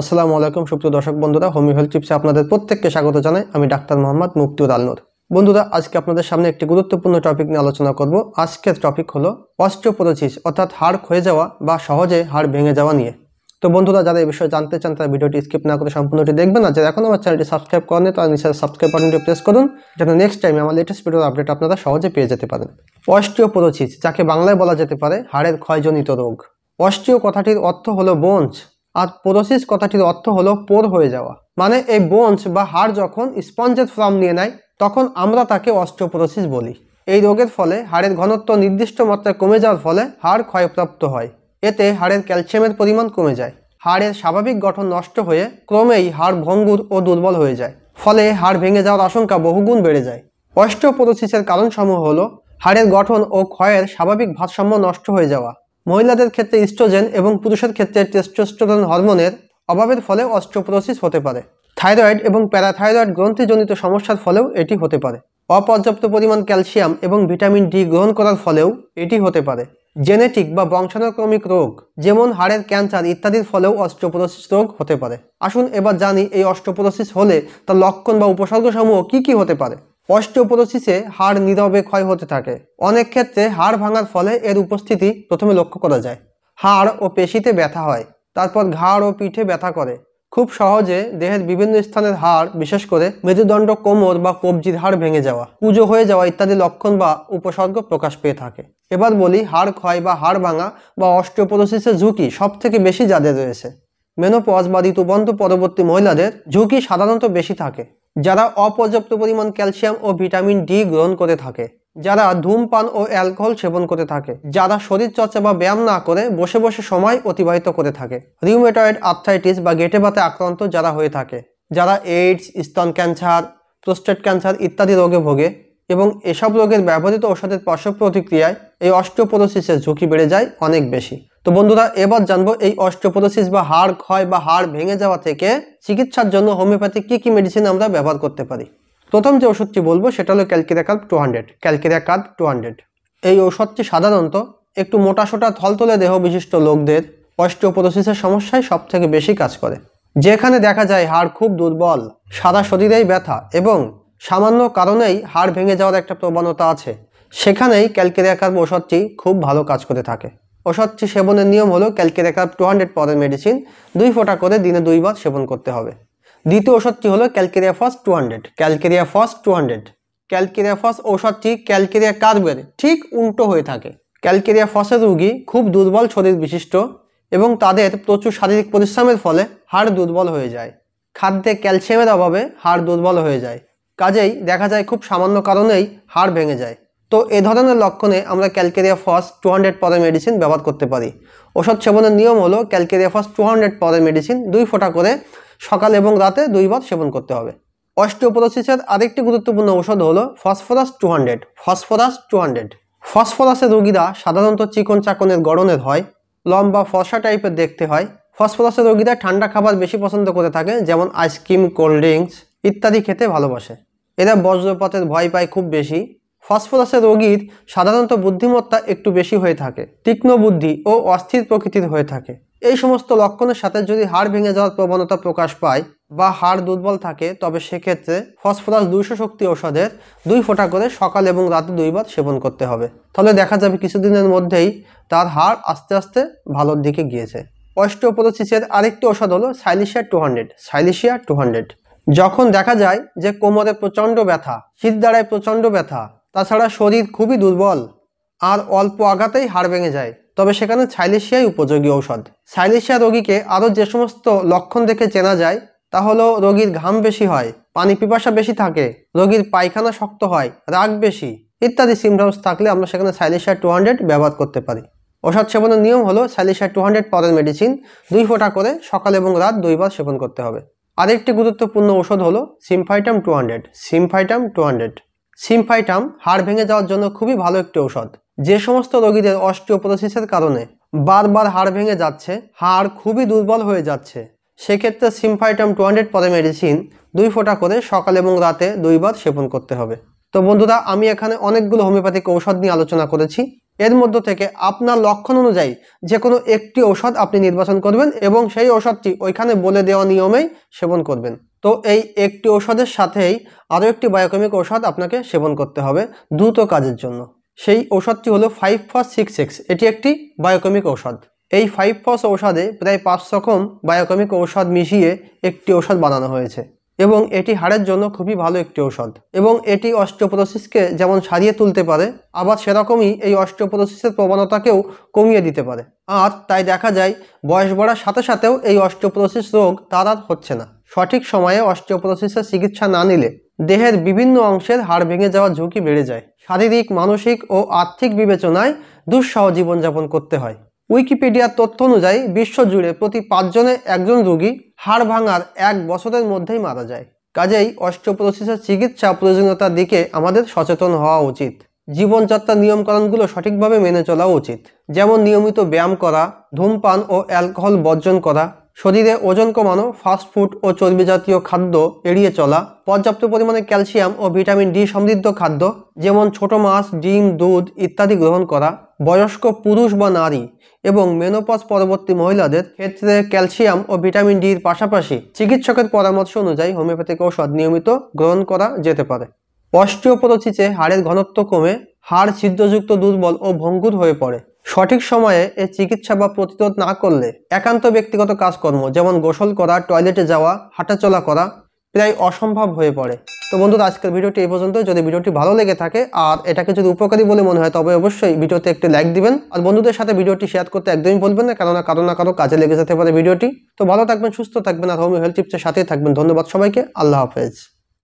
আসসালামু আলাইকুম সুপ্রিয় দর্শক বন্ধুরা হোমি হেলথ টিপসে আপনাদের প্রত্যেককে স্বাগত জানাই আমি ডাক্তার মোহাম্মদ মুক্তিউদ আলনুর বন্ধুরা আজকে আপনাদের সামনে একটি গুরুত্বপূর্ণ টপিক নিয়ে আলোচনা করব আজকের টপিক হলো অস্ট্রোপোরোসিস অর্থাৎ হাড় ক্ষয়ে যাওয়া বা সহজে হাড় ভেঙে যাওয়া নিয়ে তো বন্ধুরা যারা এই বিষয়ে জানতে চান তারা ভিডিওটি স্কিপ না করে সম্পূর্ণটি দেখবেন আর যারা এখন আমার চ্যানেলটি সাবস্ক্রাইব করেন তারা নিশ্চয় সাবস্ক্রাইব বাটনটি প্রেস করুন যেন নেক্সট টাইমে আমার লেটেস্ট ভিডিওর আপডেট আপনারা সহজে পেয়ে যেতে পারেন অস্ট্রিওপোরোসিস যাকে বাংলায় বলা যেতে পারে হাড়ের ক্ষয়জনিত রোগ অস্ট্রিও কথাটির অর্থ হলো বোঞ্চ আর পোরোসিস কথাটির অর্থ হলো পোর হয়ে যাওয়া মানে এই বোনস বা হাড় যখন স্পঞ্জের ফর্ম নিয়ে নেয় তখন আমরা তাকে অস্ট্রোপোরোসিস বলি এই রোগের ফলে হাড়ের ঘনত্ব নির্দিষ্ট মাত্রায় কমে যাওয়ার ফলে হাড় ক্ষয়প্রাপ্ত হয় এতে হাড়ের ক্যালসিয়ামের পরিমাণ কমে যায় হাড়ের স্বাভাবিক গঠন নষ্ট হয়ে ক্রমেই হাড় ভঙ্গুর ও দুর্বল হয়ে যায় ফলে হাড় ভেঙে যাওয়ার আশঙ্কা বহুগুণ বেড়ে যায় অস্ট্রোপোরোসিসের কারণসমূহ হল হাড়ের গঠন ও ক্ষয়ের স্বাভাবিক ভারসাম্য নষ্ট হয়ে যাওয়া মহিলাদের ক্ষেত্রে ইস্ট্রোজেন এবং পুরুষের ক্ষেত্রে টেস্টোস্টেরন হরমোনের অভাবের ফলে অস্ট্রোপ্রোসিস হতে পারে থাইরয়েড এবং প্যারাথাইরয়েড গ্রন্থিজনিত সমস্যার ফলেও এটি হতে পারে অপর্যাপ্ত পরিমাণ ক্যালসিয়াম এবং ভিটামিন ডি গ্রহণ করার ফলেও এটি হতে পারে জেনেটিক বা বংশানুক্রমিক রোগ যেমন হাড়ের ক্যান্সার ইত্যাদির ফলেও অস্ট্রোপ্রোসিস রোগ হতে পারে আসুন এবার জানি এই অস্ট্রোপোরোসিস হলে তার লক্ষণ বা উপসর্গসমূহ কি কি হতে পারে অস্টিওপোরোসিসে হাড় নীরবে ক্ষয় হতে থাকে অনেক ক্ষেত্রে হাড় ভাঙার ফলে এর উপস্থিতি প্রথমে লক্ষ্য করা যায় হাড় ও পেশিতে ব্যথা হয় তারপর ঘাড় ও পিঠে ব্যথা করে খুব সহজে দেহের বিভিন্ন স্থানের হাড় বিশেষ করে মেরুদণ্ড কোমর বা কবজির হাড় ভেঙে যাওয়া পুজো হয়ে যাওয়া ইত্যাদি লক্ষণ বা উপসর্গ প্রকাশ পেয়ে থাকে এবার বলি হাড় ক্ষয় বা হাড় ভাঙা বা অস্টিওপোরোসিসের ঝুঁকি সব থেকে বেশি যাদের রয়েছে মেনোপজ বা ঋতুবন্ধ পরবর্তী মহিলাদের ঝুঁকি সাধারণত বেশি থাকে যারা অপর্যাপ্ত পরিমাণ ক্যালসিয়াম ও ভিটামিন ডি গ্রহণ করে থাকে যারা ধূমপান ও অ্যালকোহল সেবন করে থাকে যারা শরীর চর্চা বা ব্যায়াম না করে বসে বসে সময় অতিবাহিত করে থাকে রিউমেটয়েড আর্থাইটিস বা গেটে বাতে আক্রান্ত যারা হয়ে থাকে যারা এইডস স্তন ক্যান্সার প্রোস্টেট ক্যান্সার ইত্যাদি রোগে ভোগে এবং এসব রোগের ব্যবহৃত ওষুধের পার্শ্ব প্রতিক্রিয়ায় এই অস্ট্রোপোরোসিসের ঝুঁকি বেড়ে যায় অনেক বেশি তো বন্ধুরা এবার জানবো এই অস্ট্রোপোরোসিস বা হাড় ক্ষয় বা হাড় ভেঙে যাওয়া থেকে চিকিৎসার জন্য হোমিওপ্যাথি কী কী মেডিসিন আমরা ব্যবহার করতে পারি প্রথম যে ওষুধটি বলবো সেটা হলো ক্যালকিরাকাল টু হান্ড্রেড ক্যালকিরাকাল টু হান্ড্রেড এই ওষুধটি সাধারণত একটু মোটাসোটা থলতলে দেহ বিশিষ্ট লোকদের অস্ট্রোপোরোসিসের সমস্যায় সব থেকে বেশি কাজ করে যেখানে দেখা যায় হাড় খুব দুর্বল সারা শরীরেই ব্যথা এবং সামান্য কারণেই হাড় ভেঙে যাওয়ার একটা প্রবণতা আছে সেখানেই ক্যালকেরিয়াকার ওষুধটি খুব ভালো কাজ করে থাকে অস্বচ্ছ সেবনের নিয়ম হলো ক্যালকেটা কাপ টু হান্ড্রেড পাউডার মেডিসিন দুই ফোঁটা করে দিনে দুইবার সেবন করতে হবে দ্বিতীয় ওষুধটি হলো ক্যালকেরিয়া ফার্স্ট টু হান্ড্রেড ক্যালকেরিয়া ফার্স্ট টু হান্ড্রেড ক্যালকেরিয়া ফার্স্ট ওষুধটি ক্যালকেরিয়া কার্বের ঠিক উল্টো হয়ে থাকে ক্যালকেরিয়া ফার্স্টের রুগী খুব দুর্বল শরীর বিশিষ্ট এবং তাদের প্রচুর শারীরিক পরিশ্রমের ফলে হাড় দুর্বল হয়ে যায় খাদ্যে ক্যালসিয়ামের অভাবে হাড় দুর্বল হয়ে যায় কাজেই দেখা যায় খুব সামান্য কারণেই হাড় ভেঙে যায় তো এ ধরনের লক্ষণে আমরা ক্যালকেরিয়া ফস টু হান্ড্রেড পরে মেডিসিন ব্যবহার করতে পারি ওষুধ সেবনের নিয়ম হলো ক্যালকেরিয়া ফস টু হান্ড্রেড পরে মেডিসিন দুই ফোঁটা করে সকাল এবং রাতে দুইবার সেবন করতে হবে অস্টিওপোরোসিসের আরেকটি গুরুত্বপূর্ণ ঔষধ হলো phosphorus two hundred phosphorus two hundred ফসফরাসের রোগীরা সাধারণত চিকন চাকনের গড়নের হয় লম্বা ফর্সা টাইপের দেখতে হয় ফসফরাসের রোগীরা ঠান্ডা খাবার বেশি পছন্দ করে থাকে যেমন আইসক্রিম কোল্ড ড্রিঙ্কস ইত্যাদি খেতে ভালোবাসে এরা বজ্রপাতের ভয় পায় খুব বেশি ফসফরাসের রোগীর সাধারণত বুদ্ধিমত্তা একটু বেশি হয়ে থাকে তীক্ষ্ণ বুদ্ধি ও অস্থির প্রকৃতির হয়ে থাকে এই সমস্ত লক্ষণের সাথে যদি হাড় ভেঙে যাওয়ার প্রবণতা প্রকাশ পায় বা হাড় দুর্বল থাকে তবে সেক্ষেত্রে ফসফরাস দুইশো শক্তি ঔষধের দুই ফোঁটা করে সকাল এবং রাতে দুইবার সেবন করতে হবে তাহলে দেখা যাবে কিছুদিনের মধ্যেই তার হাড় আস্তে আস্তে ভালোর দিকে গিয়েছে অস্টিওপোরোসিসের আরেকটি ওষুধ হলো Silicea two hundred Silicea two hundred যখন দেখা যায় যে কোমরে প্রচণ্ড ব্যথা শীত দ্বারায় প্রচণ্ড ব্যথা তাছাড়া শরীর খুবই দুর্বল আর অল্প আঘাতেই হাড় ভেঙে যায় তবে সেখানে সাইলেশিয়াই উপযোগী ঔষধ সাইলেশিয়া রোগীকে আরও যে সমস্ত লক্ষণ দেখে চেনা যায় তা হলো রোগীর ঘাম বেশি হয় পানি পিপাসা বেশি থাকে রোগীর পায়খানা শক্ত হয় রাগ বেশি ইত্যাদি সিমটমস থাকলে আমরা সেখানে সাইলেশিয়া টু হান্ড্রেড ব্যবহার করতে পারি ওষুধ সেবনের নিয়ম হলো সাইলেশিয়া টু হান্ড্রেড পরের মেডিসিন দুই ফোঁটা করে সকাল এবং রাত দুইবার সেবন করতে হবে আরেকটি গুরুত্বপূর্ণ ওষুধ হলো Symphytum two hundred Symphytum two hundred Symphytum হাড় ভেঙে যাওয়ার জন্য খুবই ভালো একটি ঔষধ যে সমস্ত রোগীদের অস্টিওপোরোসিসের কারণে বারবার হাড় ভেঙে যাচ্ছে হাড় খুবই দুর্বল হয়ে যাচ্ছে সেক্ষেত্রে সিমফাইটাম টু হান্ড্রেড পরে মেডিসিন দুই ফোঁটা করে সকাল এবং রাতে দুইবার সেবন করতে হবে তো বন্ধুরা আমি এখানে অনেকগুলো হোমিওপ্যাথিক ঔষধ নিয়ে আলোচনা করেছি এর মধ্য থেকে আপনার লক্ষণ অনুযায়ী যে কোনো একটি ঔষধ আপনি নির্বাচন করবেন এবং সেই ঔষধটি ওইখানে বলে দেওয়া নিয়মেই সেবন করবেন তো এই একটি ওষুধের সাথেই আরও একটি বায়োকেমিক ওষুধ আপনাকে সেবন করতে হবে দ্রুত কাজের জন্য সেই ওষুধটি হলো ফাইভ ফর সিক্স সিক্স এটি একটি বায়োকেমিক ওষুধ এই ফাইভ ফস ঔষধে প্রায় পাঁচ রকম বায়োকেমিক ঔষধ মিশিয়ে একটি ঔষধ বানানো হয়েছে এবং এটি হাড়ের জন্য খুবই ভালো একটি ঔষধ এবং এটি অস্ট্রোপোরোসিসকে যেমন সারিয়ে তুলতে পারে আবার সেরকমই এই অস্ট্রোপোরোসিসের প্রবণতাকেও কমিয়ে দিতে পারে আর তাই দেখা যায় বয়স বাড়ার সাথে সাথেও এই অস্ট্রোপোরোসিস রোগ তার আর হচ্ছে না সঠিক সময়ে অস্টিওপোরোসিসের চিকিৎসা না নিলে দেহের বিভিন্ন অংশের হাড় ভেঙে যাওয়ার ঝুঁকি বেড়ে যায় শারীরিক মানসিক ও আর্থিক বিবেচনায় দুঃসহ জীবনযাপন করতে হয় উইকিপিডিয়ার তথ্য অনুযায়ী বিশ্বজুড়ে প্রতি পাঁচজনে একজন রোগী হাড় ভাঙার এক বছরের মধ্যেই মারা যায় কাজেই অস্টিওপোরোসিসের চিকিৎসা প্রয়োজনীয়তার দিকে আমাদের সচেতন হওয়া উচিত জীবনযাত্রার নিয়মকানুনগুলো সঠিকভাবে মেনে চলা উচিত যেমন নিয়মিত ব্যায়াম করা ধূমপান ও অ্যালকোহল বর্জন করা শরীরে ওজন কমানো ফাস্টফুড ও চর্বি জাতীয় খাদ্য এড়িয়ে চলা পর্যাপ্ত পরিমাণে ক্যালসিয়াম ও ভিটামিন ডি সমৃদ্ধ খাদ্য যেমন ছোট মাছ ডিম দুধ ইত্যাদি গ্রহণ করা বয়স্ক পুরুষ বা নারী এবং মেনোপজ পরবর্তী মহিলাদের ক্ষেত্রে ক্যালসিয়াম ও ভিটামিন ডির পাশাপাশি চিকিৎসকের পরামর্শ অনুযায়ী হোমিওপ্যাথিক ঔষধ নিয়মিত গ্রহণ করা যেতে পারে অস্টিওপোরোসিসে হাড়ের ঘনত্ব কমে হাড় ছিদ্রযুক্ত দুর্বল ও ভঙ্গুর হয়ে পড়ে সঠিক সময়ে এ চিকিৎসা বা প্রতিরোধ না করলে একান্ত ব্যক্তিগত কাজকর্ম যেমন গোসল করা টয়লেটে যাওয়া হাঁটাচলা করা প্রায় অসম্ভব হয়ে পড়ে তো বন্ধুরা আজকের ভিডিওটি এই পর্যন্ত যদি ভিডিওটি ভালো লেগে থাকে আর এটাকে যদি উপকারী বলে মনে হয় তবে অবশ্যই ভিডিওতে একটি লাইক দিবেন আর বন্ধুদের সাথে ভিডিওটি শেয়ার করতে একদমই বলবেন না কেননা কারো না কারো কাজে লেগে যেতে পারে ভিডিওটি তো ভালো থাকবেন সুস্থ থাকবেন আর হোম হেলথ টিপসের সাথেই থাকবেন ধন্যবাদ সবাইকে আল্লাহ হাফেজ